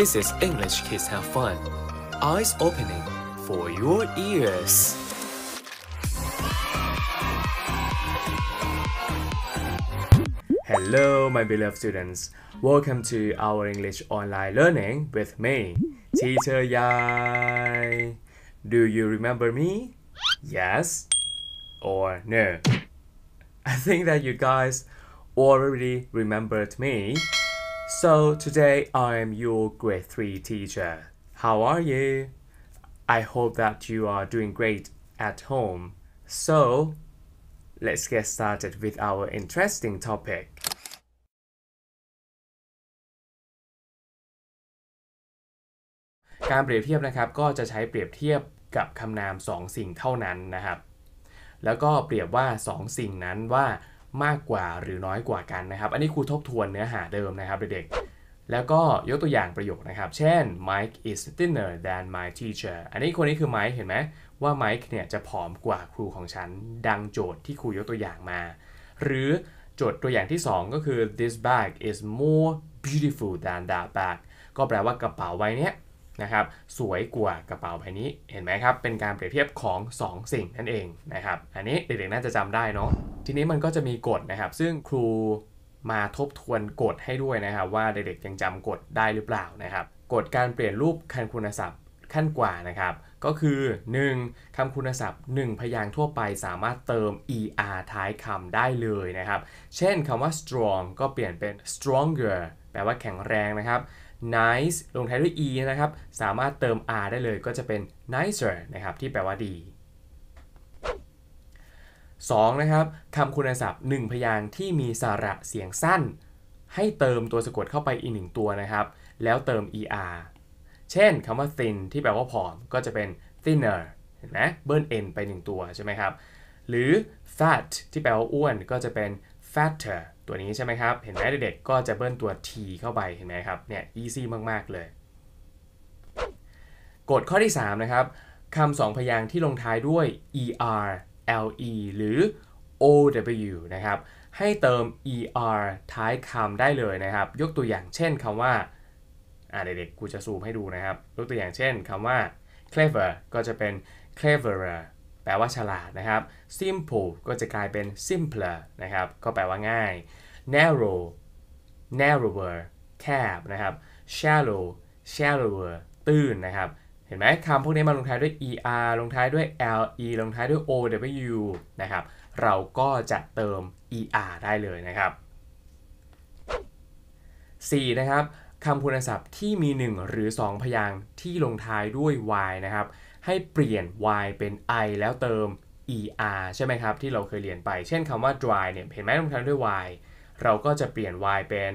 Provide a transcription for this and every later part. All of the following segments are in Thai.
This is English Kids Have Fun. Eyes opening for your ears. Hello, my beloved students. Welcome to our English online learning with me, Teacher Yai. Do you remember me? Yes or no? I think that you guys already remembered me So today I am your grade three teacher. How are you? I hope that you are doing great at home. So let's get started with our interesting topic. การเปรียบเทียบนะครับก็จะใช้เปรียบเทียบกับคำนาม2สิ่งเท่านั้นนะครับ แล้วก็เปรียบว่า 2 สิ่งนั้นว่ามากกว่าหรือน้อยกว่ากันนะครับ อันนี้ครูทบทวนเนื้อหาเดิมนะครับเด็กๆแล้วก็ยกตัวอย่างประโยคนะครับ เช่น Mike is thinner than my teacher อันนี้คนนี้คือ Mike เห็นไหมว่า Mike เนี่ยจะผอมกว่าครูของฉันดังโจทย์ที่ครูยกตัวอย่างมา หรือโจทย์ตัวอย่างที่ 2 ก็คือ this bag is more beautiful than that bag ก็แปลว่ากระเป๋าใบนี้นะครับ สวยกว่ากระเป๋าใบนี้เห็นไหมครับเป็นการเปรียบเทียบของ 2 สิ่งนั่นเองนะครับ อันนี้เด็กๆน่าจะจำได้เนาะทีนี้มันก็จะมีกฎนะครับ ซึ่งครูมาทบทวนกฎให้ด้วยนะครับ ว่าเด็กๆยังจำกฎได้หรือเปล่านะครับ กฎการเปลี่ยนรูปคันคุณศัพท์ขั้นกว่านะครับ ก็คือ 1. คำคุณศัพท์ 1 พยางค์ทั่วไปสามารถเติม er ท้ายคำได้เลยนะครับ เช่นคำว่า strong ก็เปลี่ยนเป็น stronger แปลว่าแข็งแรงนะครับ nice ลงท้ายด้วย e นะครับสามารถเติม r ได้เลย ก็จะเป็น nicer นะครับที่แปลว่าดี 2. นะครับคำคุณศัพท์ 1 พยางค์ที่มีสระเสียงสั้น ให้เติมตัวสะกดเข้าไปอีกหนึ่งตัวนะครับ แล้วเติม er เช่นคำว่า thin ที่แปลว่าผอมก็จะเป็น thinner เห็นไหมเบิ้ล n ไปหนึ่งตัวใช่ไหมครับหรือ fat ที่แปลว่าอ้วนก็จะเป็น fatter ตัวนี้ใช่ไหมครับ เห็นไหมเด็กๆก็จะเบิ้ลตัว t เข้าไปเห็นไหมครับเนี่ย easy มากๆเลยกฎข้อที่3นะครับคำสองพยางค์ที่ลงท้ายด้วย er le หรือ ow นะครับ ให้เติม er ท้ายคำได้เลยนะครับ ยกตัวอย่างเช่นคำว่าเด็กๆกูจะซูมให้ดูนะครับยกตัวอย่างเช่นคำว่า clever ก็จะเป็น cleverer แปลว่าฉลาดนะครับ simple ก็จะกลายเป็น simpler นะครับ ก็แปลว่าง่าย narrow narrower แคบนะครับ shallow shallower ตื้นนะครับเห็นไหมคำพวกนี้มาลงท้ายด้วย er ลงท้ายด้วย le ลงท้ายด้วย ow นะครับเราก็จะเติม er ได้เลยนะครับ 4. นะครับคำคุณศัพท์ที่มี 1 หรือ 2 พยางค์ที่ลงท้ายด้วย y นะครับให้เปลี่ยน y เป็น i แล้วเติม er ใช่ไหมครับที่เราเคยเรียนไป เช่นคำว่า dry เนี่ยเห็นไหมลงท้ายด้วย y เราก็จะเปลี่ยน y เป็น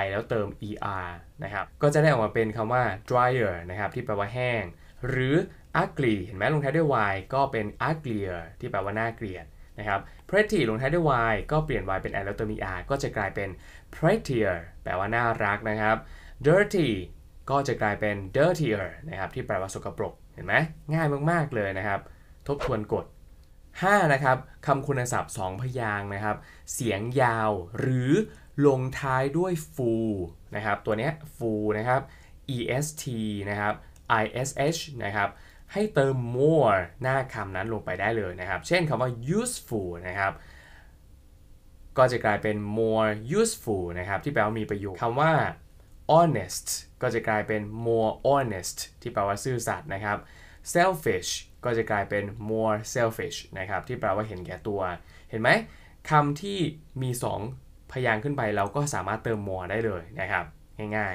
i แล้วเติม er นะครับ ก็จะได้ออกมาเป็นคำว่า drier นะครับที่แปลว่าแห้ง หรือ ugly เห็นไหมลงท้ายด้วย y ก็เป็น uglier ที่แปลว่าน่าเกลียดนะครับ pretty ลงท้ายด้วย y ก็เปลี่ยน y เป็น i แล้วเติม er ก็จะกลายเป็น prettier แปลว่าน่ารักนะครับ dirty ก็จะกลายเป็น dirtier นะครับที่แปลว่าสกปรก เห็นไหมง่ายมากๆเลยนะครับ ทบทวนกฎ5นะครับคำคุณศัพท์ 2 พยางนะครับ เสียงยาวหรือลงท้ายด้วย full นะครับ ตัวนี้ full นะครับ est นะครับ ish นะครับ ให้เติม more หน้าคำนั้นลงไปได้เลยนะครับ เช่นคำว่า useful นะครับ ก็จะกลายเป็น more useful นะครับ ที่แปลว่ามีประโยชน์คำว่า honest ก็จะกลายเป็น more honest ที่แปลว่าซื่อสัตย์นะครับ selfish ก็จะกลายเป็น more selfish นะครับ ที่แปลว่าเห็นแก่ตัว เห็นไหมคำที่มี 2พยางขึ้นไปเราก็สามารถเติม more ได้เลยนะครับง่าย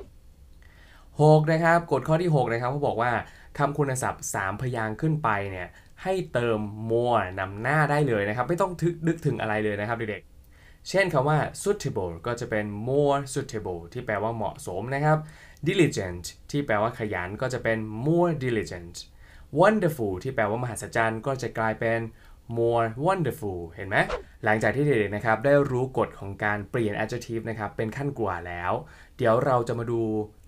ๆ6 นะครับกฎข้อที่ 6 นะครับเขาบอกว่าคำคุณศัพท์ 3 พยางขึ้นไปเนี่ยให้เติม more นำหน้าได้เลยนะครับไม่ต้องทึกดึกถึงอะไรเลยนะครับเด็กๆ เช่นคำว่า suitable ก็จะเป็น more suitable ที่แปลว่าเหมาะสมนะครับ diligent ที่แปลว่าขยันก็จะเป็น more diligent wonderful ที่แปลว่ามหัศจรรย์ ก็จะกลายเป็น more wonderful เห็นไหม หลังจากที่เด็กๆนะครับได้รู้กฎของการเปลี่ยน adjective นะครับเป็นขั้นกว่าแล้ว เดี๋ยวเราจะมาดู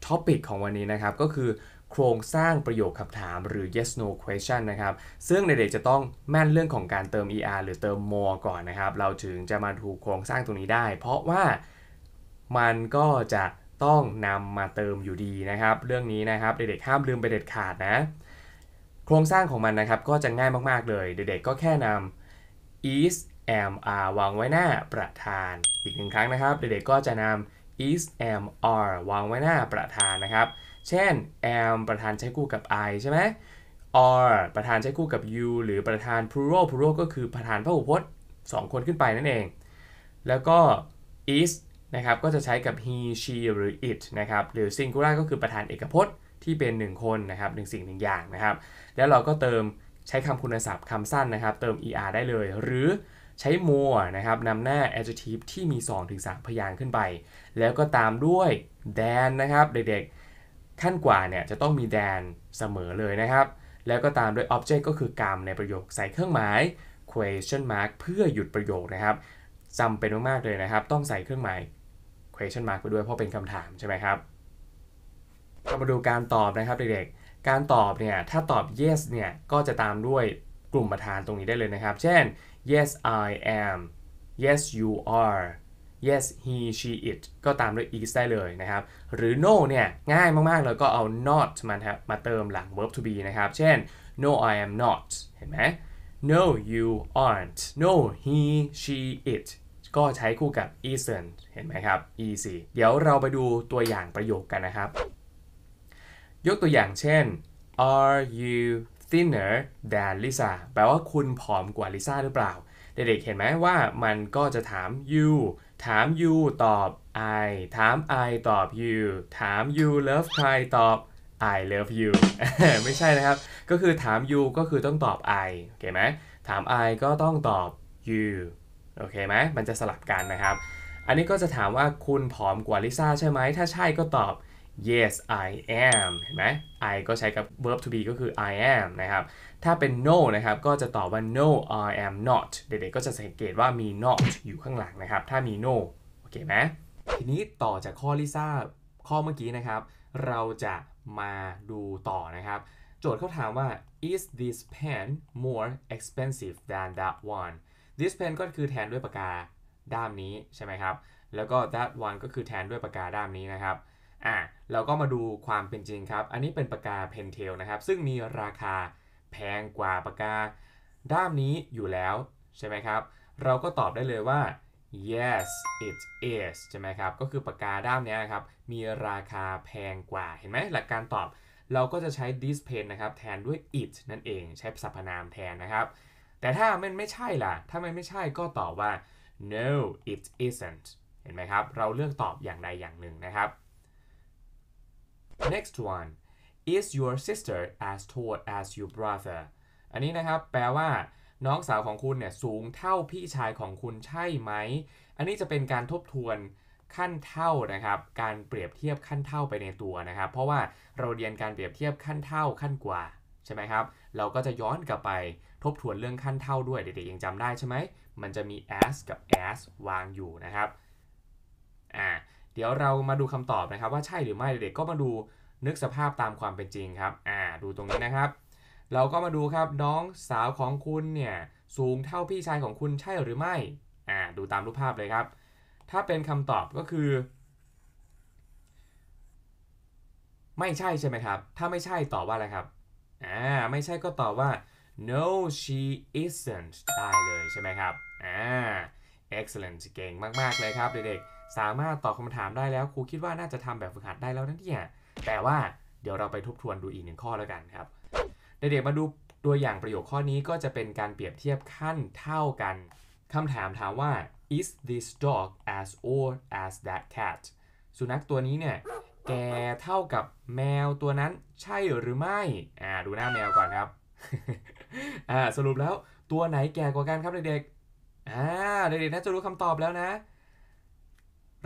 topic ของวันนี้นะครับก็คือโครงสร้างประโยคคำถามหรือ yes no question นะครับซึ่งเด็กๆ จะต้องแม่นเรื่องของการเติม er หรือเติม more ก่อนนะครับ เราถึงจะมาดูโครงสร้างตรงนี้ได้ เพราะว่ามันก็จะต้องนำมาเติมอยู่ดีนะครับ เรื่องนี้นะครับ เด็กๆ ห้ามลืมไปเด็ดขาดนะโครงสร้างของมันนะครับก็จะง่ายมากๆเลย เด็กๆก็แค่นำ is am are วางไว้หน้าประธานอีกหนึ่งครั้งนะครับ เด็กๆก็จะนำ is am are วางไว้หน้าประธานนะครับเช่น am ประธานใช้คู่กับ I ใช่ไหม are ประธานใช้คู่กับ you หรือประธาน plural plural ก็คือประธานพหูพจน์2คนขึ้นไปนั่นเอง แล้วก็ is นะครับก็จะใช้กับ he she หรือ it นะครับหรือ singular ก็คือประธานเอกพจน์ที่เป็น1คนนะครับหนึ่งสิ่งหนึ่งอย่างนะครับแล้วเราก็เติมใช้คำคุณศัพท์คำสั้นนะครับ เติม er ได้เลย หรือใช้ more นะครับนำหน้า adjective ที่มี 2-3พยางค์ขึ้นไป แล้วก็ตามด้วย than นะครับ เด็กๆ ขั้นกว่าเนี่ยจะต้องมี than เสมอเลยนะครับ แล้วก็ตามด้วย object ก็คือกรรมในประโยค ใส่เครื่องหมาย question mark เพื่อหยุดประโยคนะครับจำเป็นมากๆเลยนะครับ ต้องใส่เครื่องหมาย question mark ไปด้วย เพราะเป็นคำถามใช่ไหมครับเรามาดูการตอบนะครับเด็กๆ การตอบเนี่ยถ้าตอบ yes เนี่ยก็จะตามด้วยกลุ่มประธานตรงนี้ได้เลยนะครับ เช่น yes I am yes you are yes he she it ก็ตามด้วย is ได้เลยนะครับ หรือ no เนี่ยง่ายมากๆเลยก็เอา not มามาเติมหลัง verb to be นะครับ เช่น no I am not เห็นไหม no you aren't no he she it ก็ใช้คู่กับ isn't เห็นไหมครับ easy เดี๋ยวเราไปดูตัวอย่างประโยคกันนะครับยกตัวอย่างเช่น are you thinner than Lisa แปลว่าคุณผอมกว่าลิซ่าหรือเปล่า เด็กๆ เห็นไหมว่า มันก็จะถาม you ถาม you ตอบ I ถาม I ตอบ you ถาม you love ใครตอบ I love you ไม่ใช่นะครับ ก็คือถาม you ก็คือต้องตอบ I โอเคไหมถาม I ก็ต้องตอบ you โอเคไหมมันจะสลับกันนะครับ อันนี้ก็จะถามว่าคุณผอมกว่าลิซ่าใช่ไหม ถ้าใช่ก็ตอบ yes I am เห็นไหม I ก็ใช้กับ verb to be ก็คือ I am นะครับ ถ้าเป็น no นะครับ ก็จะตอบว่า no I am not เด็กๆ ก็จะสังเกตว่ามี not อยู่ข้างหลังนะครับ ถ้ามี no โอเคไหม ทีนี้ต่อจากข้อลิซ่าข้อเมื่อกี้นะครับ เราจะมาดูต่อนะครับ โจทย์เขาถามว่า is this pen more expensive than that one this pen ก็คือแทนด้วยปากกาด้ามนี้ใช่ไหมครับ แล้วก็ that one ก็คือแทนด้วยปากกาด้ามนี้นะครับ่ะเราก็มาดูความเป็นจริงครับ อันนี้เป็นปากกาเพนเทลนะครับ ซึ่งมีราคาแพงกว่าปากกาด้ามนี้อยู่แล้วใช่ไหมครับ เราก็ตอบได้เลยว่า yes it is ใช่ไหมครับ ก็คือปากกาด้ามนี้ครับ มีราคาแพงกว่า เห็นไหมหลักการตอบ เราก็จะใช้ this pen นะครับแทนด้วย it นั่นเองใช้สรรพนามแทนนะครับ แต่ถ้ามันไม่ใช่ล่ะ ถ้ามันไม่ใช่ก็ตอบว่า no it isn't เห็นไหมครับ เราเลือกตอบอย่างใดอย่างหนึ่งนะครับ next one is your sister as tall as your brother อันนี้นะครับแปลว่าน้องสาวของคุณเนี่ยสูงเท่าพี่ชายของคุณใช่ไหม อันนี้จะเป็นการทบทวนขั้นเท่านะครับ การเปรียบเทียบขั้นเท่าไปในตัวนะครับ เพราะว่าเราเรียนการเปรียบเทียบขั้นเท่าขั้นกว่าใช่ไหมครับ เราก็จะย้อนกลับไปทบทวนเรื่องขั้นเท่าด้วยเด็กๆยังจำได้ใช่ไหม มันจะมี as กับ as วางอยู่นะครับ อ่าเดี๋ยวเรามาดูคำตอบนะครับ ว่าใช่หรือไม่เด็กๆก็มาดูนึกสภาพตามความเป็นจริงครับอ่าดูตรงนี้นะครับ เราก็มาดูครับน้องสาวของคุณเนี่ยสูงเท่าพี่ชายของคุณใช่หรือไม่อ่าดูตามรูปภาพเลยครับ ถ้าเป็นคำตอบก็คือ ไม่ใช่ใช่ไหมครับ ถ้าไม่ใช่ตอบว่าอะไรครับอ่าไม่ใช่ก็ตอบว่า no she isn't ได้เลยใช่ไหมครับอ่า excellent เก่งมากๆเลยครับเด็กๆสามารถตอบคำถามได้แล้วครูคิดว่าน่าจะทำแบบฝึกหัดได้แล้วนนเนี่ย แต่ว่าเดี๋ยวเราไปทบทวนดูอีกหนึ่งข้อแล้วกันครับ เด็กๆมาดูตัวอย่างประโยคข้อนี้ก็จะเป็นการเปรียบเทียบขั้นเท่ากันคำถามถามว่า is this dog as old as that cat สุนัขตัวนี้เนี่ยแกเท่ากับแมวตัวนั้นใช่หรือไม่อ่าดูหน้าแมวก่อนครับอ่าสรุปแล้วตัวไหนแก่กว่ากันครับเด็กๆอ่าเด็กๆน่าจะรู้คำตอบแล้วนะ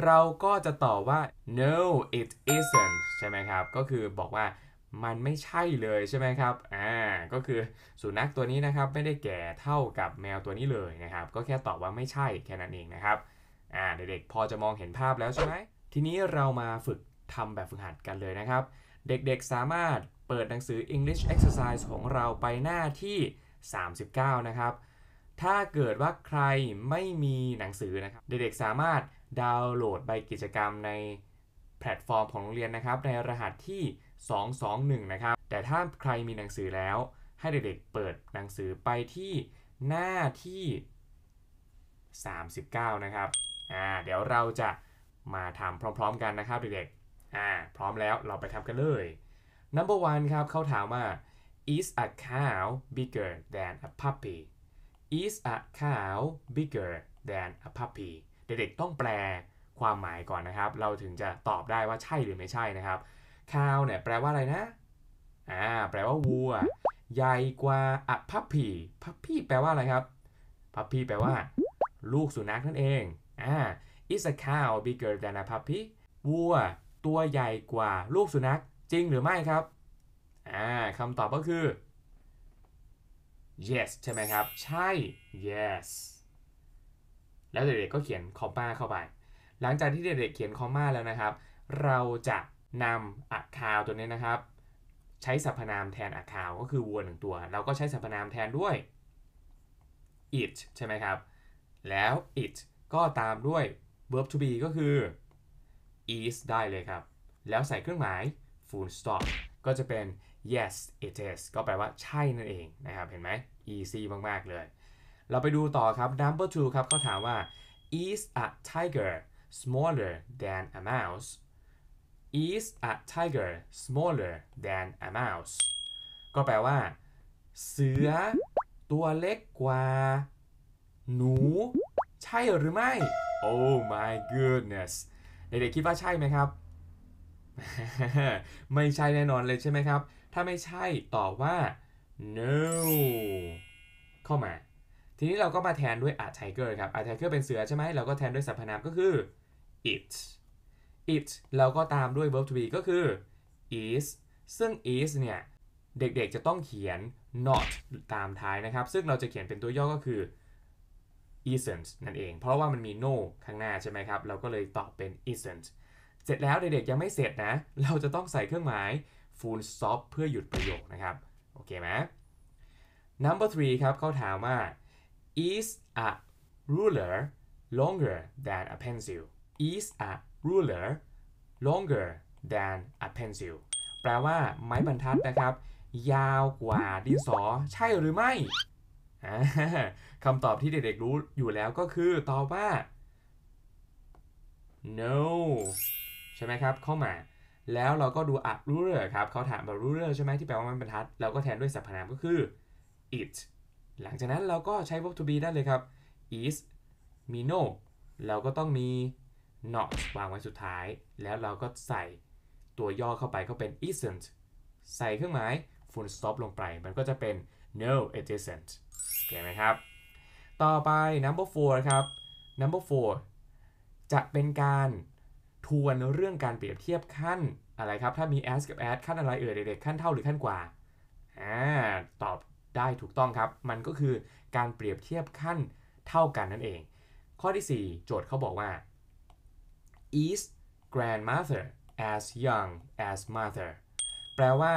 เราก็จะตอบว่า no it isn't ใช่ไหมครับ ก็คือบอกว่ามันไม่ใช่เลยใช่ไหมครับ อ่า ก็คือสุนัขตัวนี้นะครับไม่ได้แก่เท่ากับแมวตัวนี้เลยนะครับ ก็แค่ตอบว่าไม่ใช่แค่นั้นเองนะครับ อ่าเด็กๆพอจะมองเห็นภาพแล้วใช่ไหม ทีนี้เรามาฝึกทำแบบฝึกหัดกันเลยนะครับ เด็กๆสามารถเปิดหนังสือ English Exercise ของเราไปหน้าที่ 39นะครับ ถ้าเกิดว่าใครไม่มีหนังสือนะครับเด็กๆสามารถดาวน์โหลดใบกิจกรรมในแพลตฟอร์มของโรงเรียนนะครับในรหัสที่ 221นะครับแต่ถ้าใครมีหนังสือแล้ว ให้เด็ก ๆ เปิดหนังสือไปที่หน้าที่ 39นะครับอ่าเดี๋ยวเราจะมาทำพร้อมๆกันนะครับเด็ก ๆ อ่าพร้อมแล้วเราไปทำกันเลย number one ครับเขาถามว่า is a cow bigger than a puppy is a cow bigger than a puppy เด็กๆต้องแปลความหมายก่อนนะครับ เราถึงจะตอบได้ว่าใช่หรือไม่ใช่นะครับ cow เนี่ยแปลว่าอะไรนะ อ่า แปลว่าวัว ใหญ่กว่าอะพัพพีพัพพีแปลว่าอะไรครับพัพพีแปลว่าลูกสุนัขนั่นเอง อ่า is a cow bigger than a puppy วัวตัวใหญ่กว่าลูกสุนัข จริงหรือไม่ครับ อ่าคำตอบก็คือ yes ใช่ไหมครับ ใช่ yes แล้วเด็กๆก็เขียนคอมมาเข้าไป หลังจากที่เด็กๆเขียนคอมมาแล้วนะครับ เราจะนำอักคาวตัวนี้นะครับ ใช้สรรพนามแทนอักคาวก็คือวัวหนึ่งตัว เราก็ใช้สรรพนามแทนด้วย it ใช่ไหมครับ แล้ว it ก็ตามด้วย verb to be ก็คือ is ได้เลยครับ แล้วใส่เครื่องหมาย full stop ก็จะเป็น yes it is ก็แปลว่าใช่นั่นเองนะครับ เห็นไหม easy มาก ๆ เลยเราไปดูต่อครับ number two ครับ เขาถามว่า is a tiger smaller than a mouse is a tiger smaller than a mouse ก็แปลว่า เสือตัวเล็กกว่า หนู ใช่หรือไม่ Oh my goodness เด็กๆคิดว่าใช่ไหมครับ ไม่ใช่แน่นอนเลยใช่ไหมครับ ถ้าไม่ใช่ตอบว่า no เข้ามาทีนี้เราก็มาแทนด้วยอไทเกอร์ครับอไทเกอร์เป็นเสือใช่ไหม เราก็แทนด้วยสรรพนามก็คือ it it เราก็ตามด้วย verb to be ก็คือ is ซึ่ง is เนี่ย เด็กๆ จะต้องเขียน not ตามท้ายนะครับ ซึ่งเราจะเขียนเป็นตัวย่อก็คือ isn't นั่นเอง เพราะว่ามันมี no ข้างหน้าใช่ไหมครับ เราก็เลยตอบเป็น isn't เสร็จแล้วเด็กๆ ยังไม่เสร็จนะ เราจะต้องใส่เครื่องหมาย full stop เพื่อหยุดประโยคนะครับ โอเคไหม number three ครับเขาถามว่า is a ruler longer than a pencil is a ruler longer than a pencil แปลว่าไม้บรรทัดนะครับ ยาวกว่าดินสอใช่หรือไม่ คำตอบที่เด็กๆรู้อยู่แล้วก็คือตอบว่า no ใช่ไหมครับ เข้ามาแล้วเราก็ดู a ruler ครับเขาถามว่า ruler ใช่ไหมที่แปลว่าไม้บรรทัดเราก็แทนด้วยสรรพนามก็คือ it หลังจากนั้นเราก็ใช้ verb to be ได้เลยครับ is มี no เราก็ต้องมี not วางไว้สุดท้าย แล้วเราก็ใส่ตัวย่อเข้าไปก็เป็น isn't ใส่เครื่องหมาย full stop ลงไป มันก็จะเป็น no it isn't เข้าไหมครับ ต่อไป number four ครับ number four จะเป็นการทวนเรื่องการเปรียบเทียบขั้นอะไรครับ ถ้ามี as กับ a d ขั้นอะไรเอ่ยเด็ก ๆ ขั้นเท่าหรือขั้นกว่าอ่าตอบได้ถูกต้องครับ มันก็คือการเปรียบเทียบขั้นเท่ากันนั่นเอง ข้อที่ 4 โจทย์เขาบอกว่า is grandmother as young as mother แปลว่า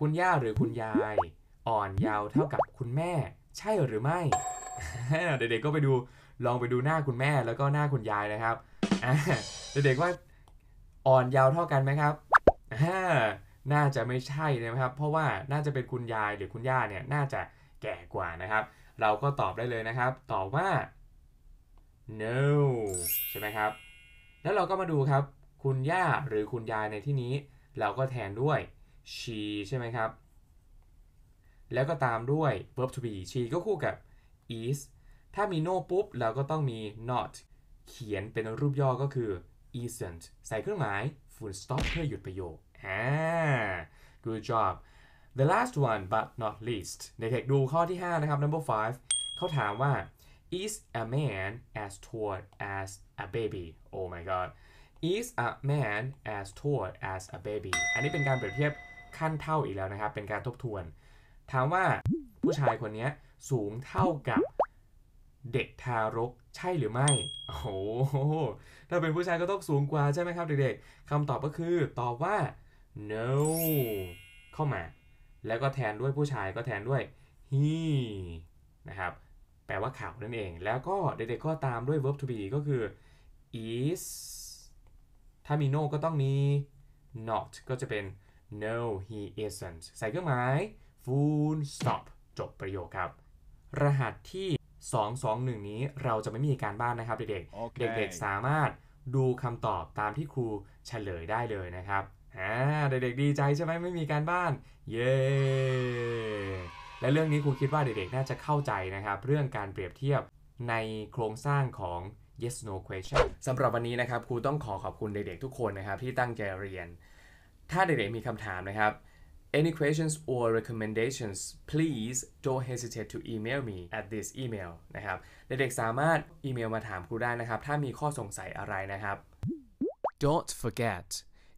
คุณย่าหรือคุณยายอ่อนยาวเท่ากับคุณแม่ ใช่หรือไม่ เด็กๆก็ไปดูลองไปดูหน้าคุณแม่แล้วก็หน้าคุณยายนะครับเด็กๆว่าอ่อนยาวเท่ากันไหมครับน่าจะไม่ใช่นะครับ เพราะว่าน่าจะเป็นคุณยายหรือคุณย่าเนี่ย น่าจะแก่กว่านะครับ เราก็ตอบได้เลยนะครับ ตอบว่า no ใช่ไหมครับ แล้วเราก็มาดูครับ คุณย่าหรือคุณยายในที่นี้ เราก็แทนด้วย she ใช่ไหมครับ แล้วก็ตามด้วย verb to be she ก็คู่กับ is ถ้ามี no ปุ๊บ เราก็ต้องมี not เขียนเป็นรูปย่อก็คือ isn't ใส่เครื่องหมาย full stop เพื่อหยุดประโยคอ่า good job the last one but not least เด็กคดูข้อที่ 5 นะครับ number five เขาถามว่า is a man as tall as a baby oh my god is a man as tall as a baby อันนี้เป็นการเปรียบเทียบขั้นเท่าอีกแล้วนะครับ เป็นการทบทวน ถามว่า ผู้ชายคนนี้สูงเท่ากับเด็กทารกใช่หรือไม่ โอ้โห ถ้าเป็นผู้ชายก็ต้องสูงกว่าใช่ไหมครับเด็กๆคำตอบก็คือ ตอบว่า no เข้ามา แล้วก็แทนด้วยผู้ชายก็แทนด้วย he นะครับ แปลว่าเขานั่นเอง แล้วก็เด็กๆก็ตามด้วย verb to be ก็คือ is ถ้ามี no ก็ต้องมี not ก็จะเป็น no he isn't ใส่เครื่องหมาย full stop จบประโยคครับ รหัสที่ 221 นี้เราจะไม่มีการบ้านนะครับเด็กๆ okay. เด็กๆสามารถดูคำตอบตามที่ครูเฉลยได้เลยนะครับอ่าเด็กๆดีใจใช่ไหมไม่มีการบ้าน เย้ และเรื่องนี้ครูคิดว่าเด็กๆน่าจะเข้าใจนะครับ เรื่องการเปรียบเทียบในโครงสร้างของ yes no question สำหรับวันนี้นะครับครูต้องขอขอบคุณเด็กๆทุกคนนะครับที่ตั้งใจเรียน ถ้าเด็กๆมีคำถามนะครับ any questions or recommendations please don't hesitate to email me at this email นะครับเด็กๆสามารถอีเมลมาถามครูได้นะครับ ถ้ามีข้อสงสัยอะไรนะครับ don't forget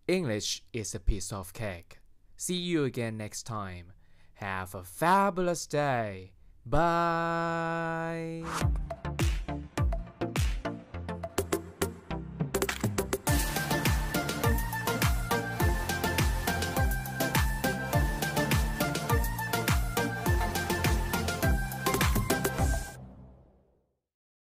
English is a piece of cake. See you again next time. Have a fabulous day. Bye.